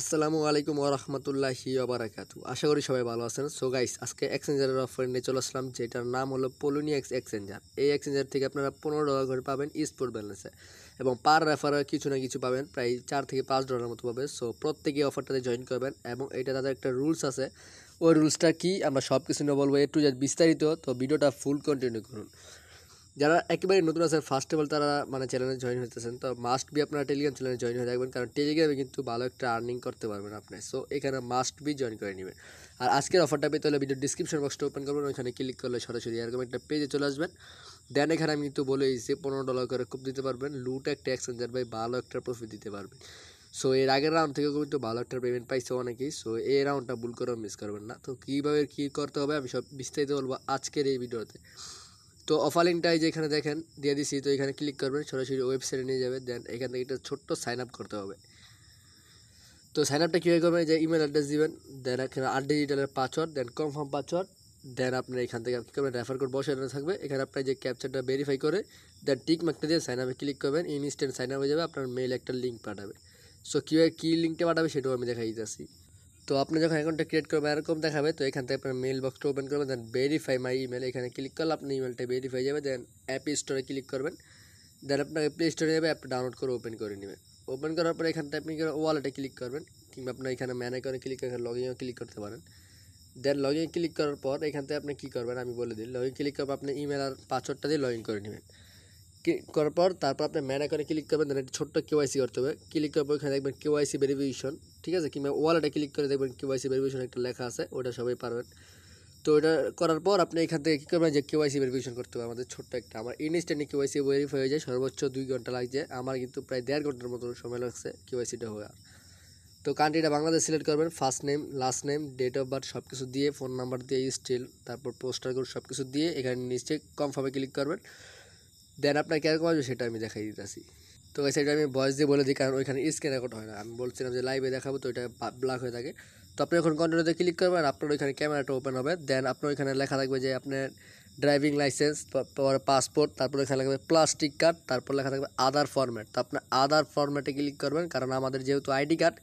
আসসালামু আলাইকুম ওরহমতুল্লাহি ওবরাকাতু আশা করি সবাই ভালো আছেন সো গাইস আজকে এক্সচেঞ্জারের অফার নিয়ে চলে আসলাম যেটার নাম হলো পোলোনিয়াক্স এক্সচেঞ্জার এই এক্সচেঞ্জার থেকে আপনারা পনেরো ডলার করে পাবেন স্পোর্ট ব্যালেন্সে এবং পার রেফারের কিছু না কিছু পাবেন প্রায় চার থেকে পাঁচ ডলার মতো পাবেন সো প্রত্যেকে অফারটাতে জয়েন করবেন এবং এটা তাদের একটা রুলস আছে ওই রুলসটা কি আমরা সব কিছু নিয়ে বলবো এ টু জেড বিস্তারিত তো ভিডিওটা ফুল কন্টিনিউ করুন যারা একেবারে নতুন আছেন ফার্স্ট অফ অল তারা মানে চ্যানেলে জয়েন হতেছেন তো মাস্ট বি আপনারা টেলিগ্রাম চ্যানেলে জয়েন হয়ে থাকবেন কারণ টেলিগ্রামে কিন্তু ভালো একটা আর্নিং করতে পারবেন আপনি সো এখানে মাস্ট বি জয়েন করে নেবেন আর আজকের অফারটা পেতে হলে ভিডিও ডিসক্রিপশন বক্সটা ওপেন করবেন ওইখানে ক্লিক করলে সরাসরি এরকম একটা পেজে চলে আসবেন দেন এখানে আমি কিন্তু বলে দিয়েছি পনেরো ডলার করে খুব দিতে পারবেন লুট একটা এক্সচেঞ্জার ভাই ভালো একটা প্রফিট দিতে পারবেন সো এর আগের রাউন্ড থেকে কিন্তু ভালো একটা পেমেন্ট পাইছে অনেকেই সো এই রাউন্ডটা ভুল করেও মিস করবেন না তো কীভাবে কী করতে হবে আমি সব বিস্তারিত বলবো আজকের এই ভিডিওতে তো অফার লিঙ্কটাই যে এখানে দেখেন দিয়ে দিছি তো এখানে ক্লিক করবেন সরাসরি ওয়েবসাইটে নিয়ে যাবে দেন এখান থেকে এটা ছোট্ট সাইন আপ করতে হবে তো সাইন আপটা কীভাবে করবেন যে ইমেল অ্যাড্রেস দিবেন দেন এখানে আট ডিজিটালের পাসওয়ার্ড দেন কনফার্ম পাসওয়ার্ড দেন আপনি এখান থেকে কী করবেন রেফার কোড বসে থাকবে এখানে আপনার যে ক্যাপচারটা ভেরিফাই করে দেন টিক মার্কটা দিয়ে সাইন আপে ক্লিক করবেন ইনস্ট্যান্ট সাইন আপ হয়ে যাবে আপনার মেইল একটা লিঙ্ক পাঠাবে সো কীভাবে কী লিঙ্কটা পাঠাবে সেটাও আমি দেখাই দিতেছি তো আপনি যখন অ্যাকাউন্ট ক্রিয়েট করবেন এরকম দেখাবে তো এইখান থেকে আপনি মেইল বক্সটা ওপেন করবেন দেন ভেরিফাই মাই ইমেইল এখানে ক্লিক করলে আপনার ইমেইলটা ভেরিফাই হয়ে যাবে দেন অ্যাপ স্টোরে ক্লিক করবেন দেন আপনার প্লে স্টোরে যাবে অ্যাপটা ডাউনলোড করে ওপেন করে নিবে ওপেন করার পর এইখান থেকে আপনি ওয়ালেটটা ক্লিক করবেন কিংবা আপনি এখানে মেন আইকনে ক্লিক করে লগইনও ক্লিক করতে পারেন দেন লগইন ক্লিক করার পর এইখান থেকে আপনি কি করবেন আমি বলে দিই লগইন ক্লিক করব আপনি ইমেইল আর পাসওয়ার্ডটা দিয়ে লগইন করে নিবেন ক্লিক করার পর তারপর আপনি ম্যান আইকনে ক্লিক করবেন দেন একটা ছোট্ট কেওয়াইসি করতে হবে ক্লিক করার পর এখানে দেখবেন কেওয়াইসি ভেরিফিকেশন ঠিক আছে কিংবা ওয়ালেটে ক্লিক করে দেখবেন কেওয়াইসি ভেরিফিকেশন একটা লেখা আছে ওটা সবাই পারবেন তো এটা করার পর আপনি এখান থেকে কী করবেন যে কেওয়াইসি ভেরিফিকেশন করতে হবে আমাদের ছোট্ট একটা আমার ইনস্ট্যান্টে কেওয়াইসি ভেরিফাই হয়ে যায় সর্বোচ্চ দুই ঘন্টা লাগছে আমার কিন্তু প্রায় দেড় ঘন্টার মতো সময় লাগছে কেওয়াইসিটা হওয়ার তো কান্ট্রিটা বাংলাদেশ সিলেক্ট করবেন first name last name date of birth সব কিছু দিয়ে ফোন নাম্বার দিয়ে স্টিল তারপর পোস্টার কোড সব কিছু দিয়ে এখানে নিশ্চয়ই কনফার্মে ক্লিক করবেন দেন আপনার কীরকম আসবে সেটা আমি দেখাই দিতেছি তো সেটা আমি বয়স দিয়ে বলে দিই কারণ ওইখানে স্ক্রিন রেকর্ড হয় না আমি বলছিলাম যে লাইভে দেখাবো তো ওইটা ব্লাক হয়ে থাকে তো আপনি এখন কন্ট্রোলেতে ক্লিক করবেন আপনার ওইখানে ক্যামেরাটা ওপেন হবে দেন আপনার ওইখানে লেখা থাকবে যে আপনার ড্রাইভিং লাইসেন্স তারপর পাসপোর্ট তারপর লেখা থাকবে প্লাস্টিক কার্ড তারপর লেখা থাকবে আদার ফরম্যাট তো আপনার আদার ফরম্যাটে ক্লিক করবেন কারণ আমাদের যেহেতু আইডি কার্ড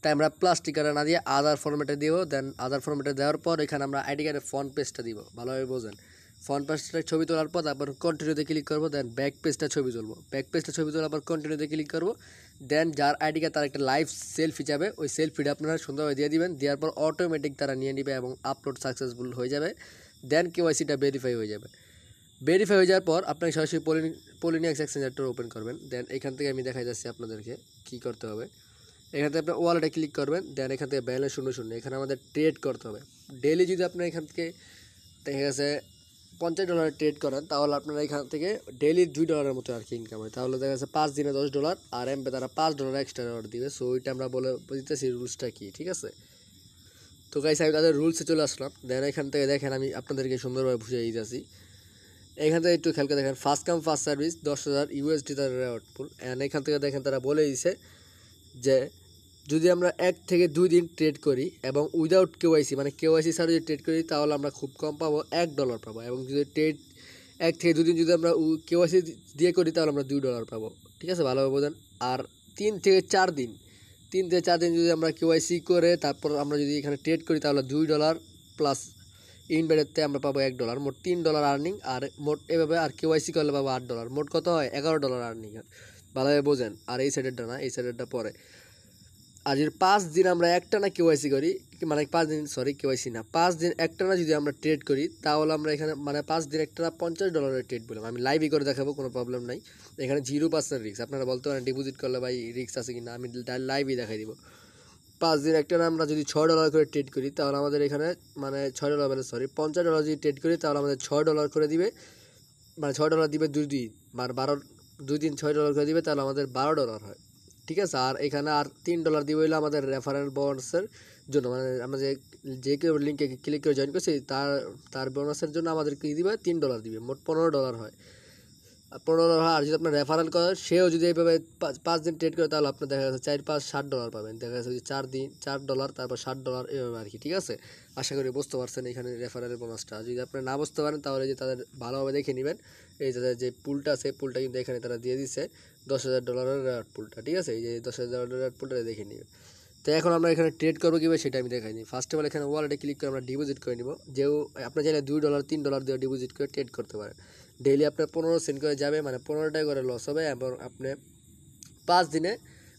তাই আমরা প্লাস্টিক কার্ডে না দিয়ে আদার ফরম্যাটে দিব দেন আদার ফরম্যাটে দেওয়ার পর এখানে আমরা আইডি কার্ডের ফোন পেজটা দিব ভালোভাবে বোঝেন ফ্রন্ট পেজটা ছবি তোলার পর তারপর কন্টিনিউতে ক্লিক করবো দেন ব্যাক পেজটা ছবি তুলবো ব্যাক পেজটা ছবি তোলার পর কন্টিনিউতে ক্লিক করবো দেন যার আইডিকে তার একটা লাইভ সেলফি যাবে ওই সেলফিটা আপনারা সুন্দরভাবে দিয়ে দিবেন দেওয়ার পর অটোমেটিক তারা নিয়ে নেবে এবং আপলোড সাকসেসফুল হয়ে যাবে দেন কেওয়াইসিটা ভেরিফাই হয়ে যাবে ভেরিফাই হয়ে যাওয়ার পর আপনাকে সরাসরি পলিনি পলিনিয়াক্স এক্সচেঞ্জারটা ওপেন করবেন দেন এখান থেকে আমি দেখা যাচ্ছি আপনাদেরকে কি করতে হবে এখান থেকে আপনার ওয়ালেটে ক্লিক করবেন দেন এখান থেকে ব্যালেন্স শূন্য শূন্য এখানে আমাদের ট্রেড করতে হবে ডেলি যদি আপনার এখান থেকে দেখা গেছে পঞ্চাশ ডলার ট্রেড করেন তাহলে আপনারা এখান থেকে ডেলি দুই ডলারের মতো আর কি ইনকাম হয় তাহলে দেখা যাচ্ছে পাঁচ দিনে দশ ডলার আর এমপে তারা পাঁচ ডলার এক্সট্রা অর্ডার দিবে সো ওইটা আমরা বলে বুঝতেছি রুলসটা কী ঠিক আছে তো গাইস আমি তাদের রুলসে চলে আসলাম দেন এখান থেকে দেখেন আমি আপনাদেরকে সুন্দরভাবে বুঝিয়ে দিতেছি এখান থেকে একটু খেলকে দেখেন ফার্স্ট কাম ফার্স্ট সার্ভিস দশ হাজার ইউএসডি তাদের আউটপুট অ্যান্ড এখান থেকে দেখেন তারা বলে দিছে যে যদি আমরা এক থেকে দুই দিন ট্রেড করি এবং উইদাউট আইসি মানে কেওয়াইসি ছাড়া যদি ট্রেড করি তাহলে আমরা খুব কম পাবো এক ডলার পাবো এবং যদি ট্রেড এক থেকে দুদিন যদি আমরা কেওয়াইসি দিয়ে করি তাহলে আমরা দুই ডলার পাবো ঠিক আছে ভালোভাবে বোঝেন আর তিন থেকে চার দিন তিন থেকে চার দিন যদি আমরা আইসি করে তারপর আমরা যদি এখানে ট্রেড করি তাহলে দুই ডলার প্লাস ইনভেটারতে আমরা পাবো এক ডলার মোট তিন ডলার আর্নিং আর মোট এভাবে আর কেওয়াইসি করলে পাবো আট ডলার মোট কত হয় এগারো ডলার আর্নিং ভালোভাবে বোঝেন আর এই সাইডেরটা না এই সাইডেরটা পরে আর পাঁচ দিন আমরা একটানা কেওয়াইসি করি মানে পাঁচ দিন সরি কেওয়াইসি না পাঁচ দিন একটানা যদি আমরা ট্রেড করি তাহলে আমরা এখানে মানে পাঁচ দিন একটা না পঞ্চাশ ডলারের ট্রেড বললাম আমি লাইভই করে দেখাবো কোনো প্রবলেম নাই এখানে জিরো পার্সেন্ট রিক্স আপনারা বলতে পারেন ডিপোজিট করলে ভাই রিক্স আছে কি না আমি লাইভই দেখাই দিব পাঁচ দিন একটা না আমরা যদি ছয় ডলার করে ট্রেড করি তাহলে আমাদের এখানে মানে ছয় ডলার মানে সরি পঞ্চাশ ডলার যদি ট্রেড করি তাহলে আমাদের ছয় ডলার করে দিবে মানে ছয় ডলার দিবে দুই দিন মানে বারো দুই দিন ছয় ডলার করে দিবে তাহলে আমাদের বারো ডলার হয় ঠিক আছে আর এখানে আর তিন ডলার দিয়ে হইলো আমাদের রেফারেল বোনাসের জন্য মানে আমরা যে যে কেউ লিঙ্কে ক্লিক করে জয়েন করছি তার তার বোনাসের জন্য আমাদের কী দিবে তিন ডলার দিবে মোট পনেরো ডলার হয় পনেরো ডলার আর যদি আপনার রেফারেল করেন সেও যদি এইভাবে পাঁচ দিন ট্রেড করে তাহলে আপনার দেখা যাচ্ছে চার পাঁচ ষাট ডলার পাবেন দেখা যাচ্ছে চার দিন চার ডলার তারপর ষাট ডলার এভাবে আর কি ঠিক আছে আশা করি বুঝতে পারছেন এখানে রেফারেলের বোনাসটা যদি আপনারা না বুঝতে পারেন তাহলে যে তাদের ভালোভাবে দেখে নেবেন এই তাদের যে পুলটা আছে পুলটা কিন্তু এখানে তারা দিয়ে দিচ্ছে দশ হাজার ডলারের রেওয়ার্ড পুলটা ঠিক আছে এই যে দশ হাজার ডলারের পুলটা দেখে নেবেন তো এখন আমরা এখানে ট্রেড করবো কীভাবে সেটা আমি দেখাই নিই ফার্স্ট অফ অল এখানে ওয়ালেটে ক্লিক করে আমরা ডিপোজিট করে নিব যেও আপনার চাইলে দুই ডলার তিন ডলার দিয়ে ডিপোজিট করে ট্রেড করতে পারেন ডেইলি আপনার পনেরো সেন্ট করে যাবে মানে পনেরো টাকা করে লস হবে এবং আপনি পাঁচ দিনে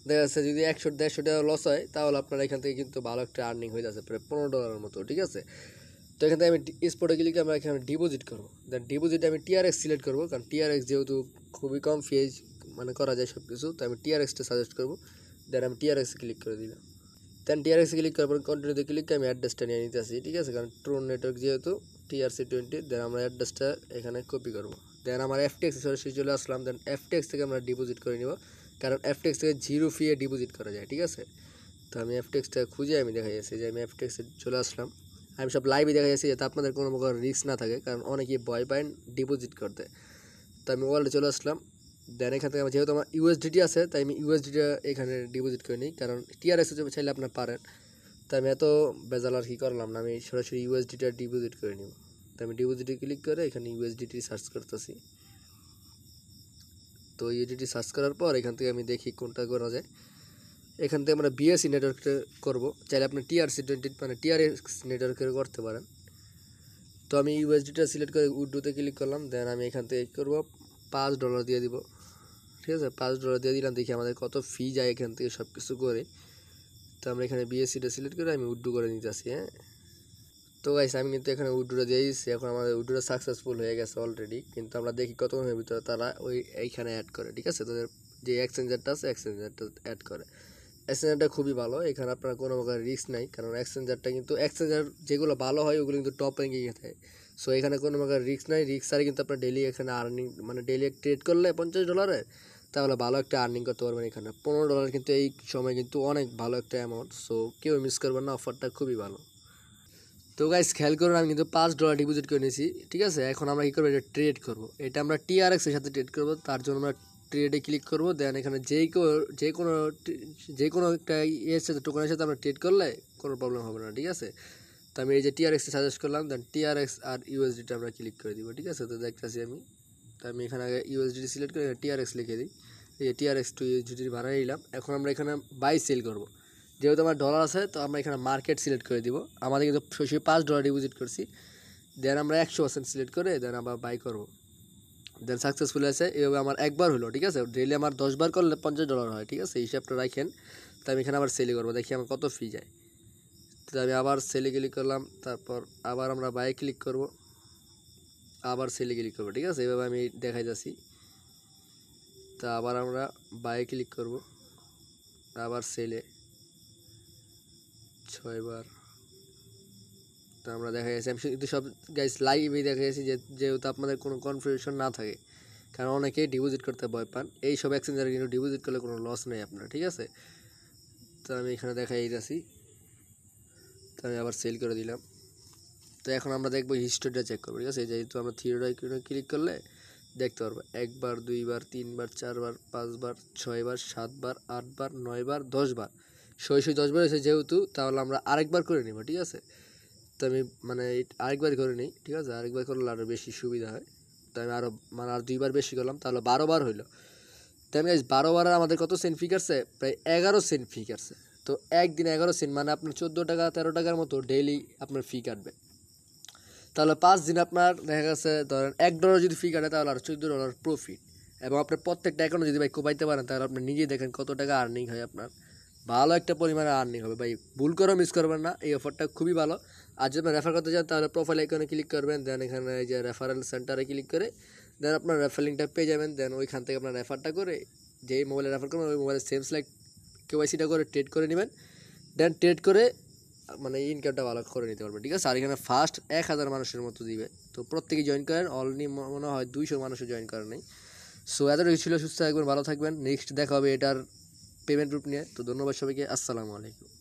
দেখা যাচ্ছে যদি একশো দেড়শো টাকা লস হয় তাহলে আপনার এখান থেকে কিন্তু ভালো একটা আর্নিং হয়ে যাচ্ছে প্রায় পনেরো ডলারের মতো ঠিক আছে তো এখান থেকে আমি স্পটে গেলে আমরা এখানে ডিপোজিট করবো দেন ডিপোজিটে আমি টিআরএক্স সিলেক্ট করবো কারণ টিআরএক্স যেহেতু খুবই কম ফিজ মানে করা যায় সব কিছু তো আমি টিআরএক্সটা সাজেস্ট করবো দেন আমি টিআরএক্স ক্লিক করে দিলাম দেন টিআরএক্স ক্লিক করার পর কন্টিনিউতে ক্লিক আমি অ্যাড্রেসটা নিয়ে নিতে আসি ঠিক আছে কারণ ট্রোন নেটওয়ার্ক যেহেতু টিআরসি টোয়েন্টি দেন আমরা অ্যাড্রেসটা এখানে কপি করবো দেন আমার এফটিএক্স সরাসরি চলে আসলাম দেন এফটেক্স থেকে আমরা ডিপোজিট করে নিব কারণ এফটেক্স থেকে জিরো ফিয়ে ডিপোজিট করা যায় ঠিক আছে তো আমি এফটেক্সটা খুঁজে আমি দেখা যাচ্ছি যে আমি এফটেক্সে চলে আসলাম আমি সব লাইভে দেখা যাচ্ছি যাতে আপনাদের কোনো প্রকার রিস্ক না থাকে কারণ অনেকেই ভয় পায় ডিপোজিট করতে তো আমি ওয়ার্ল্ডে চলে আসলাম দেন এখান থেকে আমার যেহেতু আমার ইউএসডিটি আছে তাই আমি ইউএসডিটা এখানে ডিপোজিট করে নিই কারণ টিআরএসে চাইলে আপনার পারেন তা আমি এত বেজাল আর কি করলাম না আমি সরাসরি ইউএসডিটা ডিপোজিট করে নিব তো আমি ডিপোজিটে ক্লিক করে এখানে ইউএসডিটি সার্চ করতেছি তো ইউএসডিটি সার্চ করার পর এখান থেকে আমি দেখি কোনটা করা যায় এখান থেকে আমরা বিএসসি নেটওয়ার্কটা করবো চাইলে আপনি টিআরসি টোয়েন্টি মানে টিআরএস নেটওয়ার্কের করতে পারেন তো আমি ইউএসডিটা সিলেক্ট করে উডুতে ক্লিক করলাম দেন আমি এখান থেকে করবো পাঁচ ডলার দিয়ে দিব ঠিক আছে পাঁচ ডলার দিয়ে দিলাম দেখি আমাদের কত ফি যায় এখান থেকে সব কিছু করে তো আমরা এখানে বিএসসিটা সিলেক্ট করে আমি উড্ডু করে নিতে আসি হ্যাঁ তো গাইস আমি কিন্তু এখানে উড্ডুটা দিয়ে দিচ্ছি এখন আমাদের উড্ডুটা সাকসেসফুল হয়ে গেছে অলরেডি কিন্তু আমরা দেখি কতক্ষণের ভিতরে তারা ওই এইখানে অ্যাড করে ঠিক আছে তাদের যে এক্সচেঞ্জারটা আছে এক্সচেঞ্জারটা অ্যাড করে এক্সচেঞ্জারটা খুবই ভালো এখানে আপনার কোনো প্রকার রিস্ক নাই কারণ এক্সচেঞ্জারটা কিন্তু এক্সচেঞ্জার যেগুলো ভালো হয় ওগুলো কিন্তু টপ র্যাঙ্কিংয়ে থাকে সো এখানে কোনো প্রকার রিস্ক নাই রিস্ক ছাড়া কিন্তু আপনার ডেলি এখানে আর্নিং মানে ডেলি ট্রেড করলে পঞ্চাশ ডলারের তাহলে ভালো একটা আর্নিং করতে পারবেন এখানে পনেরো ডলার কিন্তু এই সময় কিন্তু অনেক ভালো একটা অ্যামাউন্ট সো কেউ মিস করবেন না অফারটা খুবই ভালো তো গাইস খেয়াল করুন আমি কিন্তু পাঁচ ডলার ডিপোজিট করে নিয়েছি ঠিক আছে এখন আমরা কী করবো এটা ট্রেড করবো এটা আমরা টিআরএক্সের সাথে ট্রেড করবো তার জন্য আমরা ট্রেডে ক্লিক করবো দেন এখানে যেই যে কোনো যে কোনো একটা ইয়ের সাথে টোকনের সাথে আমরা ট্রেড করলে কোনো প্রবলেম হবে না ঠিক আছে তো আমি এই যে টিআরএক্সে সাজেস্ট করলাম দেন টিআরএক্স আর ইউএসডিটা আমরা ক্লিক করে দিব ঠিক আছে তো দেখতেছি আমি তো আমি এখানে আগে ইউএসডি সিলেক্ট করে টিআরএক্স লিখে দিই টিআরএক্স টু ইউজিটির ভাড়া নিলাম এখন আমরা এখানে বাই সেল করব যেহেতু আমার ডলার আছে তো আমরা এখানে মার্কেট সিলেক্ট করে দিব আমাদের কিন্তু ছশো পাঁচ ডলার ডিপোজিট করছি দেন আমরা একশো পার্সেন্ট সিলেক্ট করে দেন আমরা বাই করব দেন সাকসেসফুল আছে এভাবে আমার একবার হলো ঠিক আছে ডেলি আমার দশবার করলে পঞ্চাশ ডলার হয় ঠিক আছে হিসাবটা রাখেন তো আমি এখানে আবার সেলে করবো দেখি আমার কত ফি যায় তো আমি আবার সেলে ক্লিক করলাম তারপর আবার আমরা বাই ক্লিক করব আবার সেলে ক্লিক করবো ঠিক আছে এভাবে আমি দেখাই যাচ্ছি তা আবার আমরা বাইরে ক্লিক করব আবার সেলে ছয়বার তো আমরা দেখা গেছে আমি কিন্তু সব গাইস লাইভেই দেখা গেছি যে যেহেতু আপনাদের কোনো কনফিউশন না থাকে কারণ অনেকেই ডিপোজিট করতে ভয় পান এই সব এক্সচেঞ্জারে কিন্তু ডিপোজিট করলে কোনো লস নেই আপনার ঠিক আছে তো আমি এখানে দেখাই যাচ্ছি তো আমি আবার সেল করে দিলাম তো এখন আমরা দেখবো হিস্টোরিটা চেক করবো ঠিক আছে যেহেতু আমরা থিওরি ক্লিক করলে দেখতে পারবো একবার দুইবার তিনবার চারবার পাঁচবার ছয়বার সাতবার আটবার নয়বার দশবার ছয়শো দশবার হয়েছে যেহেতু তাহলে আমরা আরেকবার করে নিব ঠিক আছে তো আমি মানে আরেকবার করে নিই ঠিক আছে আরেকবার করলে আরও বেশি সুবিধা হয় তো আমি আরও মানে আর দুইবার বেশি করলাম তাহলে বারোবার হইলো তো আমি বারো বারে আমাদের কত সেন্ট ফিকারছে প্রায় এগারো সেন্ট ফি কাটছে তো একদিন এগারো সেন্ট মানে আপনার চোদ্দো টাকা তেরো টাকার মতো ডেইলি আপনার ফি কাটবে তাহলে পাঁচ দিন আপনার দেখা গেছে ধরেন এক ডলার যদি ফি কাটে তাহলে আর চোদ্দ ডলার প্রফিট এবং আপনার প্রত্যেকটা অ্যাকাউন্টে যদি ভাই কোপাইতে পারেন তাহলে আপনি নিজেই দেখেন কত টাকা আর্নিং হয় আপনার ভালো একটা পরিমাণে আর্নিং হবে ভাই ভুল করেও মিস করবেন না এই অফারটা খুবই ভালো আর যদি রেফার করতে চান তাহলে প্রোফাইল আইকনে ক্লিক করবেন দেন এখানে এই যে রেফারেল সেন্টারে ক্লিক করে দেন আপনার রেফারিংটা পেয়ে যাবেন দেন ওইখান থেকে আপনার রেফারটা করে যেই মোবাইলে রেফার করবেন ওই মোবাইলে সেম সিলেক্ট কেওয়াইসিটা করে ট্রেড করে নেবেন দেন ট্রেড করে মানে ইনকামটা ভালো করে নিতে পারবে ঠিক আছে আর এখানে ফার্স্ট এক হাজার মানুষের মতো দিবে তো প্রত্যেকে জয়েন করেন অলরেডি মনে হয় দুইশো মানুষও জয়েন করে নেই সো এতটুকু ছিল সুস্থ থাকবেন ভালো থাকবেন নেক্সট দেখা হবে এটার পেমেন্ট রুট নিয়ে তো ধন্যবাদ সবাইকে আসসালামু আলাইকুম